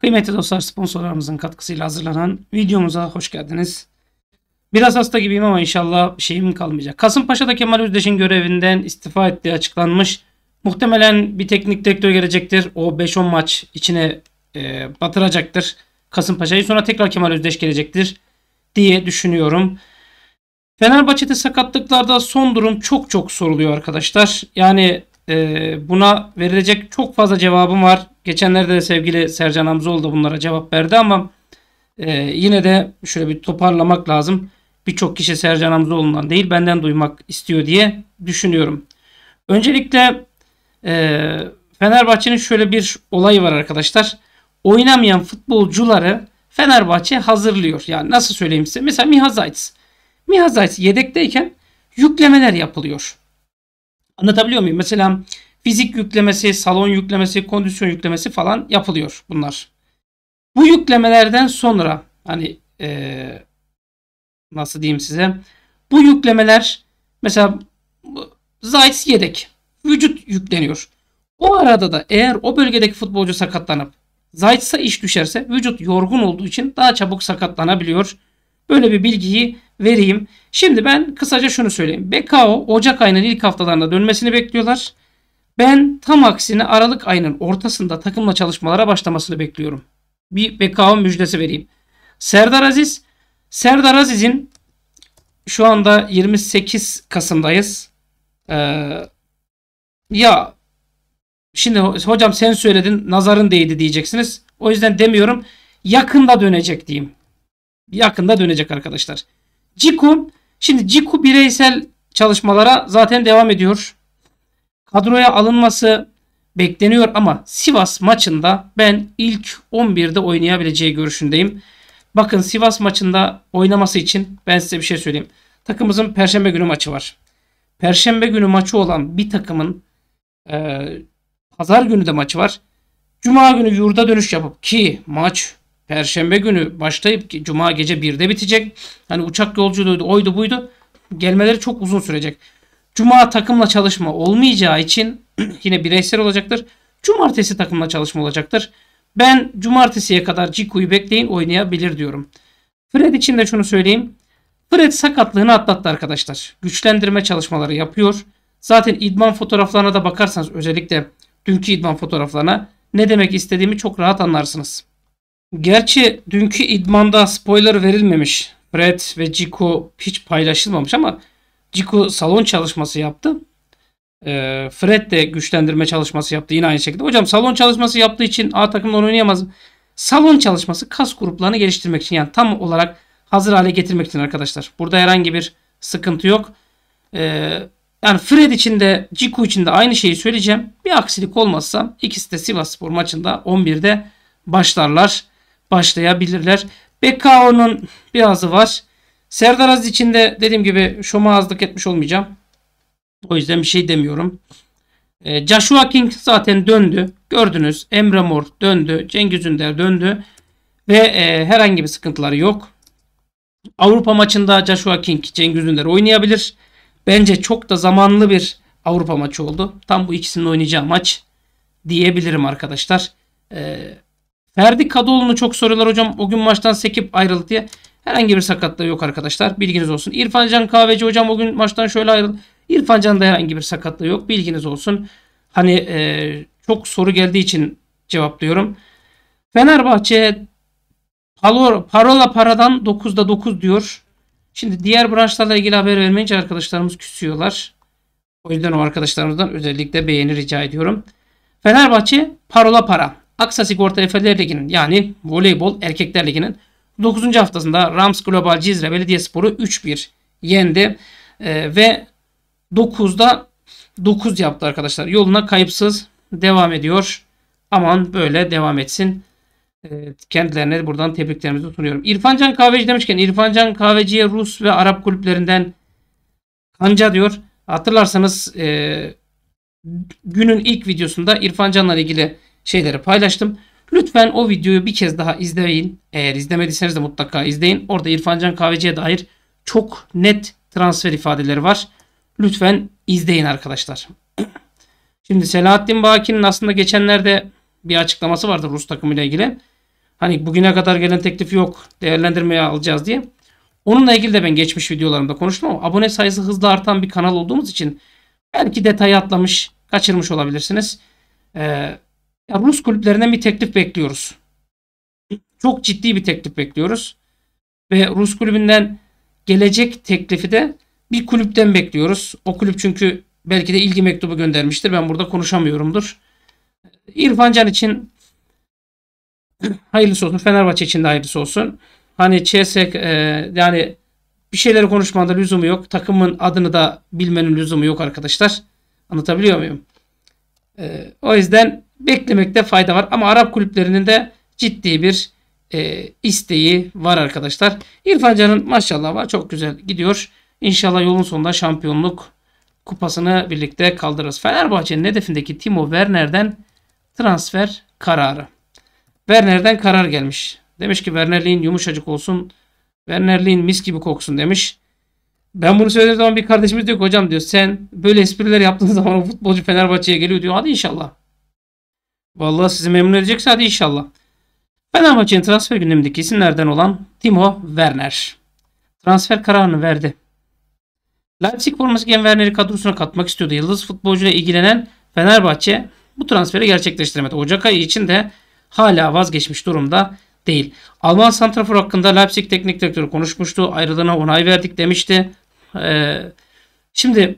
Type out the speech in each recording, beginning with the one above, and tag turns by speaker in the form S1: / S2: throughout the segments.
S1: Kıymetli dostlar sponsorlarımızın katkısıyla hazırlanan videomuza hoş geldiniz. Biraz hasta gibiyim ama inşallah şeyim kalmayacak. Kasımpaşa'da Kemal Özdeş'in görevinden istifa ettiği açıklanmış. Muhtemelen bir teknik direktör gelecektir. O 5-10 maç içine e, batıracaktır Kasımpaşa'yı. Sonra tekrar Kemal Özdeş gelecektir diye düşünüyorum. Fenerbahçe'de sakatlıklarda son durum çok çok soruluyor arkadaşlar. Yani e, buna verilecek çok fazla cevabım var. Geçenlerde de sevgili Sercan Hamzoğlu da bunlara cevap verdi ama e, yine de şöyle bir toparlamak lazım. Birçok kişi Sercan Hamzoğlu'ndan değil benden duymak istiyor diye düşünüyorum. Öncelikle e, Fenerbahçe'nin şöyle bir olayı var arkadaşlar. Oynamayan futbolcuları Fenerbahçe hazırlıyor. Yani nasıl söyleyeyim size. Mesela Miha Mihazaytz yedekteyken yüklemeler yapılıyor. Anlatabiliyor muyum? Mesela fizik yüklemesi, salon yüklemesi, kondisyon yüklemesi falan yapılıyor bunlar. Bu yüklemelerden sonra hani ee, nasıl diyeyim size bu yüklemeler mesela Zayt yedek vücut yükleniyor. O arada da eğer o bölgedeki futbolcu sakatlanıp Zayt'sa iş düşerse vücut yorgun olduğu için daha çabuk sakatlanabiliyor. Böyle bir bilgiyi vereyim. Şimdi ben kısaca şunu söyleyeyim. BKO Ocak ayının ilk haftalarında dönmesini bekliyorlar. Ben tam aksine Aralık ayının ortasında takımla çalışmalara başlamasını bekliyorum. Bir BKO müjdesi vereyim. Serdar Aziz. Serdar Aziz'in şu anda 28 Kasım'dayız. Ee, ya şimdi hocam sen söyledin nazarın değdi diyeceksiniz. O yüzden demiyorum. Yakında dönecek diyeyim yakında dönecek arkadaşlar. Ciku şimdi Ciku bireysel çalışmalara zaten devam ediyor. Kadroya alınması bekleniyor ama Sivas maçında ben ilk 11'de oynayabileceği görüşündeyim. Bakın Sivas maçında oynaması için ben size bir şey söyleyeyim. Takımımızın perşembe günü maçı var. Perşembe günü maçı olan bir takımın e, pazar günü de maçı var. Cuma günü yurda dönüş yapıp ki maç Perşembe günü başlayıp cuma gece 1'de bitecek. Hani uçak yolculuğuydu, oydu buydu. Gelmeleri çok uzun sürecek. Cuma takımla çalışma olmayacağı için yine bireysel olacaktır. Cumartesi takımla çalışma olacaktır. Ben cumartesiye kadar Ciku'yu bekleyin oynayabilir diyorum. Fred için de şunu söyleyeyim. Fred sakatlığını atlattı arkadaşlar. Güçlendirme çalışmaları yapıyor. Zaten idman fotoğraflarına da bakarsanız özellikle dünkü idman fotoğraflarına ne demek istediğimi çok rahat anlarsınız. Gerçi dünkü idmanda spoiler verilmemiş. Fred ve Ciku hiç paylaşılmamış ama Ciku salon çalışması yaptı. Ee, Fred de güçlendirme çalışması yaptı yine aynı şekilde. Hocam salon çalışması yaptığı için A takımdan oynayamaz. Salon çalışması kas gruplarını geliştirmek için yani tam olarak hazır hale getirmek için arkadaşlar. Burada herhangi bir sıkıntı yok. Ee, yani Fred için de Ciku için de aynı şeyi söyleyeceğim. Bir aksilik olmazsa ikisi de Sivas spor maçında 11'de başlarlar başlayabilirler. BKO'nun bir azı var. Serdar Aziz için de dediğim gibi şoma azlık etmiş olmayacağım. O yüzden bir şey demiyorum. E, Joshua King zaten döndü. Gördünüz Emre Mor döndü. Cengiz Ünder döndü. Ve e, herhangi bir sıkıntıları yok. Avrupa maçında Joshua King, Cengiz Ünder oynayabilir. Bence çok da zamanlı bir Avrupa maçı oldu. Tam bu ikisinin oynayacağı maç diyebilirim arkadaşlar. Ee, Ferdi Kadıoğlu'nu çok soruyorlar hocam. O gün maçtan sekip ayrıldı diye. Herhangi bir sakatlığı yok arkadaşlar. Bilginiz olsun. İrfan Can Kahveci hocam o gün maçtan şöyle ayrıldı. İrfan da herhangi bir sakatlığı yok. Bilginiz olsun. Hani e, çok soru geldiği için cevaplıyorum. Fenerbahçe parola paradan 9'da 9 diyor. Şimdi diğer branşlarla ilgili haber vermeyince arkadaşlarımız küsüyorlar. O yüzden o arkadaşlarımızdan özellikle beğeni rica ediyorum. Fenerbahçe parola para. Aksa Sigorta Efeler Ligi'nin yani voleybol erkekler liginin 9. haftasında Rams Global Cizre Belediyespor'u 3-1 yendi. E, ve 9'da 9 yaptı arkadaşlar. Yoluna kayıpsız devam ediyor. Aman böyle devam etsin. Ee, kendilerine buradan tebriklerimizi sunuyorum. İrfancan Kahveci demişken İrfancan Kahveci'ye Rus ve Arap kulüplerinden kanca diyor. Hatırlarsanız e, günün ilk videosunda İrfancan'la ilgili şeyleri paylaştım. Lütfen o videoyu bir kez daha izleyin. Eğer izlemediyseniz de mutlaka izleyin. Orada İrfancan Kahveci'ye dair çok net transfer ifadeleri var. Lütfen izleyin arkadaşlar. Şimdi Selahattin Baki'nin aslında geçenlerde bir açıklaması vardı Rus takımıyla ilgili. Hani bugüne kadar gelen teklif yok değerlendirmeye alacağız diye. Onunla ilgili de ben geçmiş videolarımda konuştum ama abone sayısı hızla artan bir kanal olduğumuz için belki detayı atlamış, kaçırmış olabilirsiniz. Ee, ya Rus kulüplerinden bir teklif bekliyoruz. Çok ciddi bir teklif bekliyoruz. Ve Rus kulübünden gelecek teklifi de bir kulüpten bekliyoruz. O kulüp çünkü belki de ilgi mektubu göndermiştir. Ben burada konuşamıyorumdur. İrfan Can için hayırlısı olsun. Fenerbahçe için de hayırlısı olsun. Hani CSK e, yani bir şeyleri konuşmanda lüzumu yok. Takımın adını da bilmenin lüzumu yok arkadaşlar. Anlatabiliyor muyum? E, o yüzden beklemekte fayda var. Ama Arap kulüplerinin de ciddi bir e, isteği var arkadaşlar. İrfan Can'ın maşallah var. Çok güzel gidiyor. İnşallah yolun sonunda şampiyonluk kupasını birlikte kaldırırız. Fenerbahçe'nin hedefindeki Timo Werner'den transfer kararı. Werner'den karar gelmiş. Demiş ki Werner'liğin yumuşacık olsun. Werner'liğin mis gibi koksun demiş. Ben bunu söylediğim zaman bir kardeşimiz diyor ki hocam diyor sen böyle espriler yaptığın zaman o futbolcu Fenerbahçe'ye geliyor diyor. Hadi inşallah. Vallahi sizi memnun edecekse hadi inşallah. Fenerbahçe'nin transfer gündemindeki isimlerden olan Timo Werner. Transfer kararını verdi. Leipzig forması giyen Werner'i kadrosuna katmak istiyordu. Yıldız futbolcuyla ilgilenen Fenerbahçe bu transferi gerçekleştiremedi. Ocak ayı için de hala vazgeçmiş durumda değil. Alman santrafor hakkında Leipzig teknik direktörü konuşmuştu. Ayrılığına onay verdik demişti. Ee, şimdi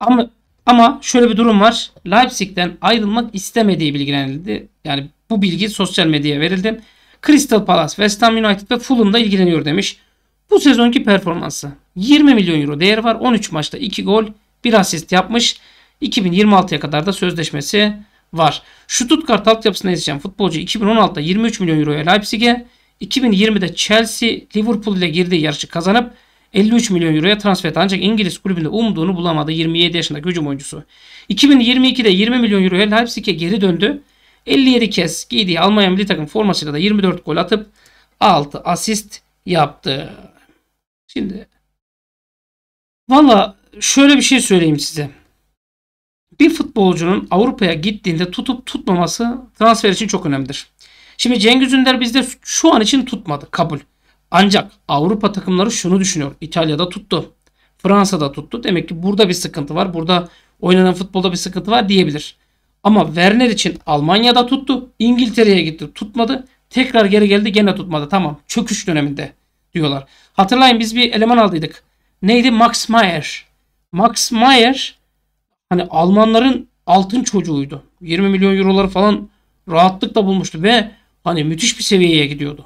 S1: ama ama şöyle bir durum var. Leipzig'ten ayrılmak istemediği bilgilendirildi. Yani bu bilgi sosyal medyaya verildi. Crystal Palace, West Ham United ve Fulham'da ilgileniyor demiş. Bu sezonki performansı 20 milyon euro değeri var. 13 maçta 2 gol, 1 asist yapmış. 2026'ya kadar da sözleşmesi var. Stuttgart altyapısına yetişen futbolcu 2016'da 23 milyon euroya Leipzig'e, 2020'de Chelsea, Liverpool ile girdiği yarışı kazanıp 53 milyon euroya transfer etti. Ancak İngiliz kulübünde umduğunu bulamadı 27 yaşında hücum oyuncusu. 2022'de 20 milyon euroya Leipzig'e geri döndü. 57 kez giydiği Almanya milli takım formasıyla da 24 gol atıp 6 asist yaptı. Şimdi valla şöyle bir şey söyleyeyim size. Bir futbolcunun Avrupa'ya gittiğinde tutup tutmaması transfer için çok önemlidir. Şimdi Cengiz Ünder bizde şu an için tutmadı. Kabul. Ancak Avrupa takımları şunu düşünüyor. İtalya'da tuttu. Fransa'da tuttu. Demek ki burada bir sıkıntı var. Burada oynanan futbolda bir sıkıntı var diyebilir. Ama Werner için Almanya'da tuttu. İngiltere'ye gitti. Tutmadı. Tekrar geri geldi gene tutmadı. Tamam çöküş döneminde diyorlar. Hatırlayın biz bir eleman aldıydık. Neydi? Max Meyer. Max Meyer hani Almanların altın çocuğuydu. 20 milyon euroları falan rahatlıkla bulmuştu ve hani müthiş bir seviyeye gidiyordu.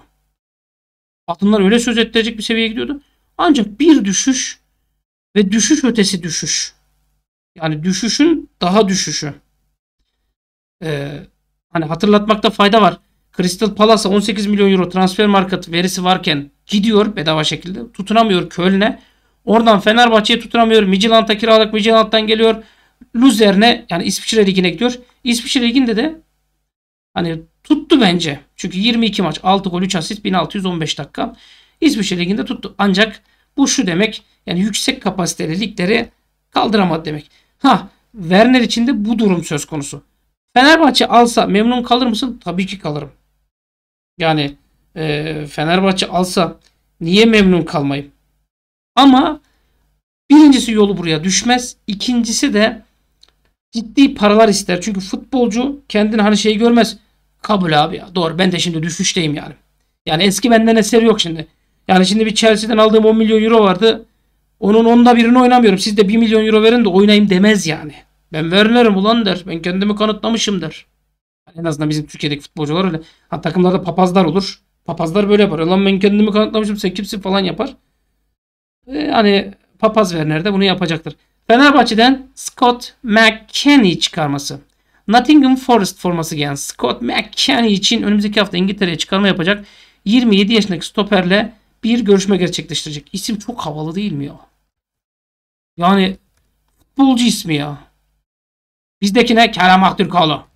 S1: Atınlar öyle söz ettirecek bir seviyeye gidiyordu. Ancak bir düşüş ve düşüş ötesi düşüş. Yani düşüşün daha düşüşü. Ee, hani hatırlatmakta fayda var. Crystal Palace'a 18 milyon euro transfer market verisi varken gidiyor bedava şekilde. Tutunamıyor Köln'e. Oradan Fenerbahçe'ye tutunamıyor. Midtjylland'a kiralık Midtjylland'dan geliyor. Luzern'e yani İsviçre Ligi'ne gidiyor. İsviçre Ligi'nde de Hani tuttu bence. Çünkü 22 maç 6 gol 3 asist 1615 dakika. İsviçre şey Ligi'nde tuttu. Ancak bu şu demek yani yüksek kapasiteli liglere kaldıramadı demek. Ha Werner için de bu durum söz konusu. Fenerbahçe alsa memnun kalır mısın? Tabii ki kalırım. Yani e, Fenerbahçe alsa niye memnun kalmayayım? Ama birincisi yolu buraya düşmez. İkincisi de ciddi paralar ister. Çünkü futbolcu kendini hani şey görmez. Kabul abi ya. Doğru. Ben de şimdi düşüşteyim yani. Yani eski benden eseri yok şimdi. Yani şimdi bir Chelsea'den aldığım 10 milyon euro vardı. Onun onda birini oynamıyorum. Siz de 1 milyon euro verin de oynayayım demez yani. Ben veririm ulan der. Ben kendimi kanıtlamışım der. En azından bizim Türkiye'deki futbolcular öyle. Ha, takımlarda papazlar olur. Papazlar böyle yapar. ulan ben kendimi kanıtlamışım sen kimsin falan yapar. Ee, hani papaz Werner de bunu yapacaktır. Fenerbahçe'den Scott McKennie çıkarması. Nottingham Forest forması giyen Scott McKennie için önümüzdeki hafta İngiltere'ye çıkarma yapacak 27 yaşındaki stoperle bir görüşme gerçekleştirecek. İsim çok havalı değil mi ya? Yani futbolcu ismi ya. Bizdekine Kerem Aktürkoğlu.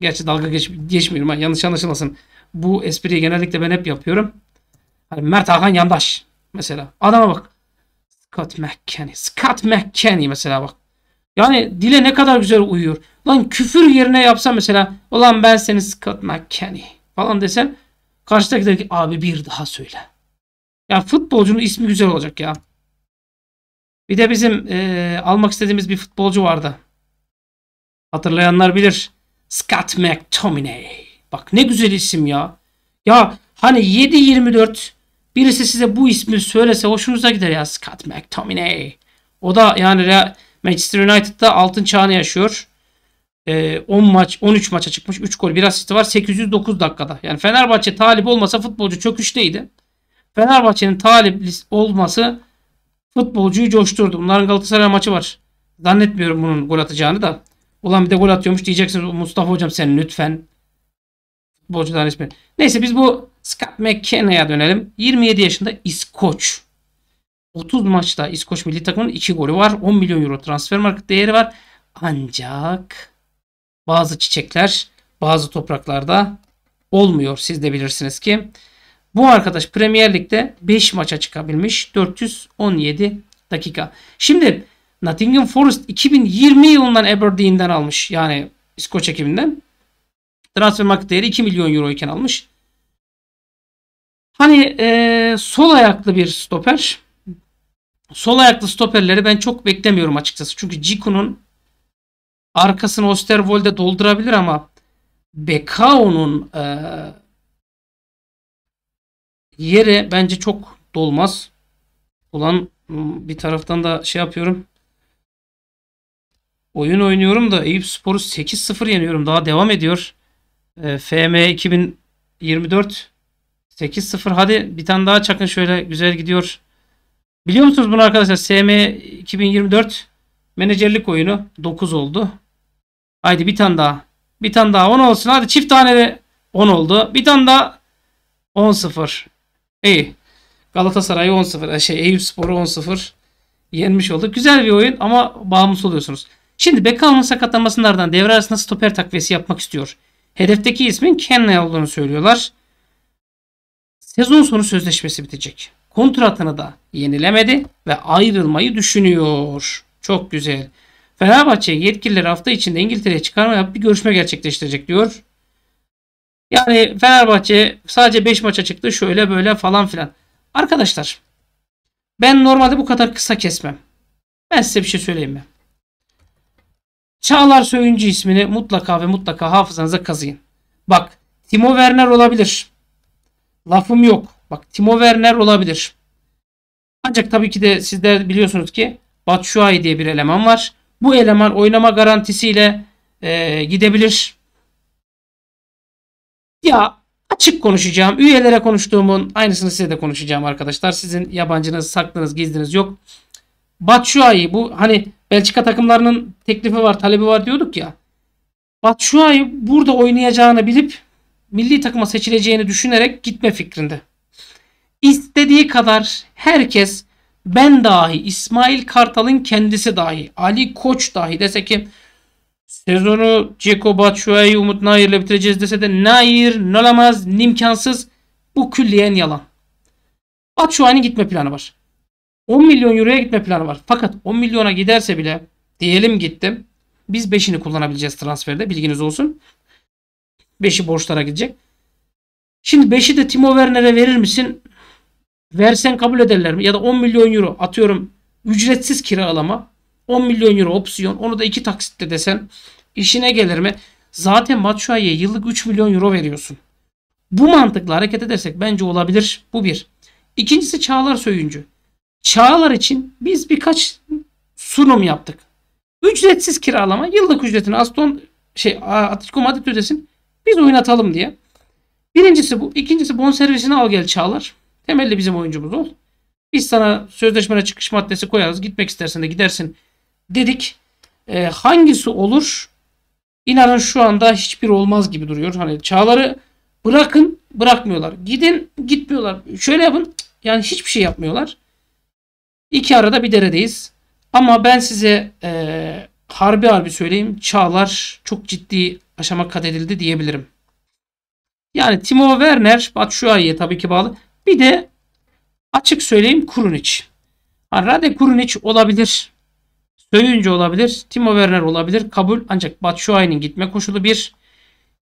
S1: Gerçi dalga geç, geçmiyorum. Yani yanlış anlaşılmasın. Bu espriyi genellikle ben hep yapıyorum. Hani Mert Hakan Yandaş mesela. Adama bak. Scott McKennie. Scott McKennie mesela bak. Yani dile ne kadar güzel uyuyor. Lan küfür yerine yapsa mesela ulan ben seni sıkatmak yani falan desen karşıdaki ki abi bir daha söyle. Ya futbolcunun ismi güzel olacak ya. Bir de bizim e, almak istediğimiz bir futbolcu vardı. Hatırlayanlar bilir. Scott McTominay. Bak ne güzel isim ya. Ya hani 7-24 birisi size bu ismi söylese hoşunuza gider ya Scott McTominay. O da yani Real, Manchester United'da altın çağını yaşıyor. 10 ee, maç 13 maça çıkmış. 3 gol 1 asisti var. 809 dakikada. Yani Fenerbahçe talip olmasa futbolcu çöküşteydi. Fenerbahçe'nin talip olması futbolcuyu coşturdu. Bunların Galatasaray maçı var. Zannetmiyorum bunun gol atacağını da. Ulan bir de gol atıyormuş diyeceksin. Mustafa hocam sen lütfen. Futbolcudan resmen. Neyse biz bu Scott McKenna'ya dönelim. 27 yaşında İskoç. 30 maçta İskoç milli takımının 2 golü var. 10 milyon euro transfer market değeri var. Ancak bazı çiçekler bazı topraklarda olmuyor. Siz de bilirsiniz ki. Bu arkadaş Premier Lig'de 5 maça çıkabilmiş. 417 dakika. Şimdi Nottingham Forest 2020 yılından Aberdeen'den almış. Yani İskoç ekibinden. Transfer market değeri 2 milyon euro iken almış. Hani ee, sol ayaklı bir stoper sol ayaklı stoperleri ben çok beklemiyorum açıkçası. Çünkü Ciku'nun arkasını Osterwold'e doldurabilir ama Bekao'nun e, yeri bence çok dolmaz. Ulan hmm, bir taraftan da şey yapıyorum. Oyun oynuyorum da Eyüp Spor'u 8-0 yeniyorum. Daha devam ediyor. E, FM 2024 8-0 hadi bir tane daha çakın şöyle güzel gidiyor. Biliyor musunuz bunu arkadaşlar? SM 2024 menajerlik oyunu 9 oldu. Haydi bir tane daha. Bir tane daha 10 olsun. Hadi çift tane de 10 oldu. Bir tane daha 10-0. İyi. Galatasaray 10-0. E, şey Eyüp Spor'u 10-0 yenmiş olduk. Güzel bir oyun ama bağımsız oluyorsunuz. Şimdi Beckham'ın sakatlanmasının ardından devre arasında stoper takviyesi yapmak istiyor. Hedefteki ismin Kenley olduğunu söylüyorlar. Sezon sonu sözleşmesi bitecek kontratını da yenilemedi ve ayrılmayı düşünüyor. Çok güzel. Fenerbahçe yetkilileri hafta içinde İngiltere'ye çıkarma yapıp bir görüşme gerçekleştirecek diyor. Yani Fenerbahçe sadece 5 maça çıktı şöyle böyle falan filan. Arkadaşlar ben normalde bu kadar kısa kesmem. Ben size bir şey söyleyeyim mi? Çağlar Söyüncü ismini mutlaka ve mutlaka hafızanıza kazıyın. Bak Timo Werner olabilir. Lafım yok. Bak Timo Werner olabilir. Ancak tabii ki de sizler biliyorsunuz ki Batshuayi diye bir eleman var. Bu eleman oynama garantisiyle e, gidebilir. Ya açık konuşacağım. Üyelere konuştuğumun aynısını size de konuşacağım arkadaşlar. Sizin yabancınız, saklınız, gizliniz yok. Batshuayi bu hani Belçika takımlarının teklifi var, talebi var diyorduk ya. Batshuayi burada oynayacağını bilip milli takıma seçileceğini düşünerek gitme fikrinde istediği kadar herkes ben dahi İsmail Kartal'ın kendisi dahi Ali Koç dahi dese ki sezonu Ceko Batshuayi Umut Nair ile bitireceğiz dese de Nair, Nolamaz, imkansız bu külliyen yalan. Batshuayi'nin gitme planı var. 10 milyon euroya gitme planı var. Fakat 10 milyona giderse bile diyelim gittim. Biz 5'ini kullanabileceğiz transferde bilginiz olsun. 5'i borçlara gidecek. Şimdi 5'i de Timo Werner'e verir misin? Versen kabul ederler mi? Ya da 10 milyon euro atıyorum ücretsiz kiralama. 10 milyon euro opsiyon. Onu da iki taksitle desen işine gelir mi? Zaten Batshuayi'ye yıllık 3 milyon euro veriyorsun. Bu mantıkla hareket edersek bence olabilir. Bu bir. İkincisi Çağlar Söyüncü. Çağlar için biz birkaç sunum yaptık. Ücretsiz kiralama, yıllık ücretini Aston şey Atletico Madrid ödesin. Biz oynatalım diye. Birincisi bu. ikincisi bon servisini al gel Çağlar. Temelli bizim oyuncumuz ol. Biz sana sözleşmene çıkış maddesi koyarız. Gitmek istersen de gidersin dedik. E, hangisi olur? İnanın şu anda hiçbir olmaz gibi duruyor. Hani çağları bırakın bırakmıyorlar. Gidin gitmiyorlar. Şöyle yapın yani hiçbir şey yapmıyorlar. İki arada bir deredeyiz. Ama ben size e, harbi harbi söyleyeyim Çağlar çok ciddi aşama kat edildi diyebilirim. Yani Timo Werner, Batshuayi'ye tabii ki bağlı. Bir de açık söyleyeyim Kurunic. Ha, Rade Kurunic olabilir. Söyünce olabilir. Timo Werner olabilir. Kabul. Ancak Batshuayi'nin gitme koşulu bir.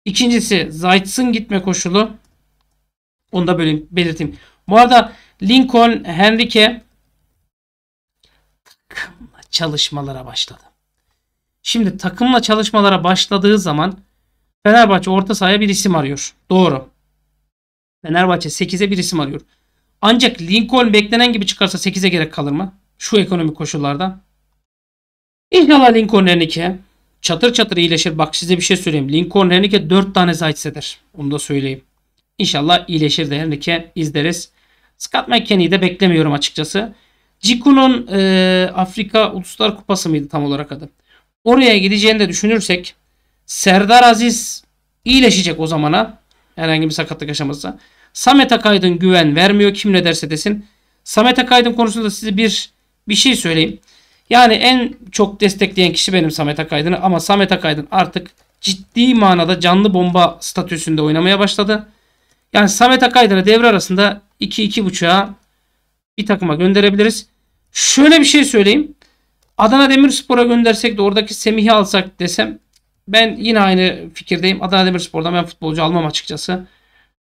S1: İkincisi Zayt'sın gitme koşulu. Onu da böyle belirteyim. Bu arada Lincoln Henrique takımla çalışmalara başladı. Şimdi takımla çalışmalara başladığı zaman Fenerbahçe orta sahaya bir isim arıyor. Doğru. Fenerbahçe 8'e bir isim alıyor. Ancak Lincoln beklenen gibi çıkarsa 8'e gerek kalır mı? Şu ekonomik koşullarda. İnşallah Lincoln Renike çatır çatır iyileşir. Bak size bir şey söyleyeyim. Lincoln Renike 4 tane Zaitse'dir. Onu da söyleyeyim. İnşallah iyileşir de Henrique izleriz. Scott McKinney'i de beklemiyorum açıkçası. Ciku'nun e, Afrika Uluslar Kupası mıydı tam olarak adı? Oraya gideceğini de düşünürsek Serdar Aziz iyileşecek o zamana. Herhangi bir sakatlık yaşamazsa. Samet Akaydın güven vermiyor kim ne derse desin. Samet Akaydın konusunda size bir bir şey söyleyeyim. Yani en çok destekleyen kişi benim Samet Akaydın'ı ama Samet Akaydın artık ciddi manada canlı bomba statüsünde oynamaya başladı. Yani Samet Akaydın'ı devre arasında 2-2.5'a bir takıma gönderebiliriz. Şöyle bir şey söyleyeyim. Adana Demirspor'a göndersek de oradaki Semih'i alsak desem ben yine aynı fikirdeyim. Adana Demirspor'dan ben futbolcu almam açıkçası.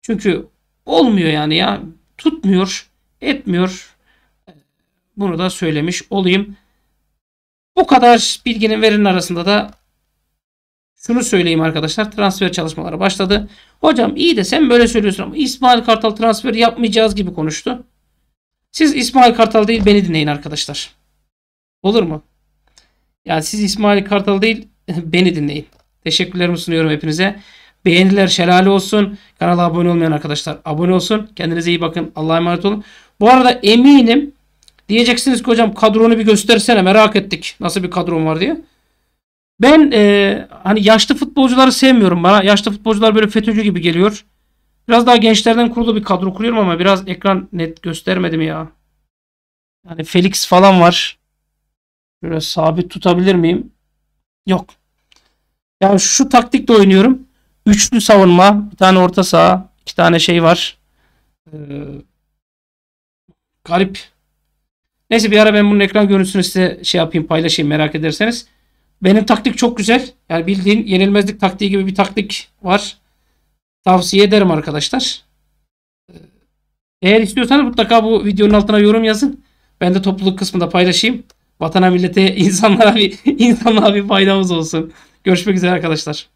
S1: Çünkü olmuyor yani ya. Tutmuyor, etmiyor. Bunu da söylemiş olayım. Bu kadar bilginin verinin arasında da şunu söyleyeyim arkadaşlar. Transfer çalışmaları başladı. Hocam iyi de sen böyle söylüyorsun ama İsmail Kartal transfer yapmayacağız gibi konuştu. Siz İsmail Kartal değil beni dinleyin arkadaşlar. Olur mu? Yani siz İsmail Kartal değil beni dinleyin. Teşekkürlerimi sunuyorum hepinize. Beğeniler şelale olsun. Kanala abone olmayan arkadaşlar abone olsun. Kendinize iyi bakın. Allah'a emanet olun. Bu arada eminim diyeceksiniz ki hocam kadronu bir göstersene merak ettik. Nasıl bir kadron var diye. Ben e, hani yaşlı futbolcuları sevmiyorum bana. Yaşlı futbolcular böyle FETÖ'cü gibi geliyor. Biraz daha gençlerden kurulu bir kadro kuruyorum ama biraz ekran net göstermedim ya. Yani Felix falan var. Böyle sabit tutabilir miyim? Yok. Yani şu taktikle oynuyorum. Üçlü savunma. Bir tane orta saha. iki tane şey var. Ee, garip. Neyse bir ara ben bunun ekran görüntüsünü size şey yapayım paylaşayım merak ederseniz. Benim taktik çok güzel. Yani bildiğin yenilmezlik taktiği gibi bir taktik var. Tavsiye ederim arkadaşlar. Ee, eğer istiyorsanız mutlaka bu videonun altına yorum yazın. Ben de topluluk kısmında paylaşayım. Vatana millete insanlara bir insanlara bir faydamız olsun. Görüşmek üzere arkadaşlar.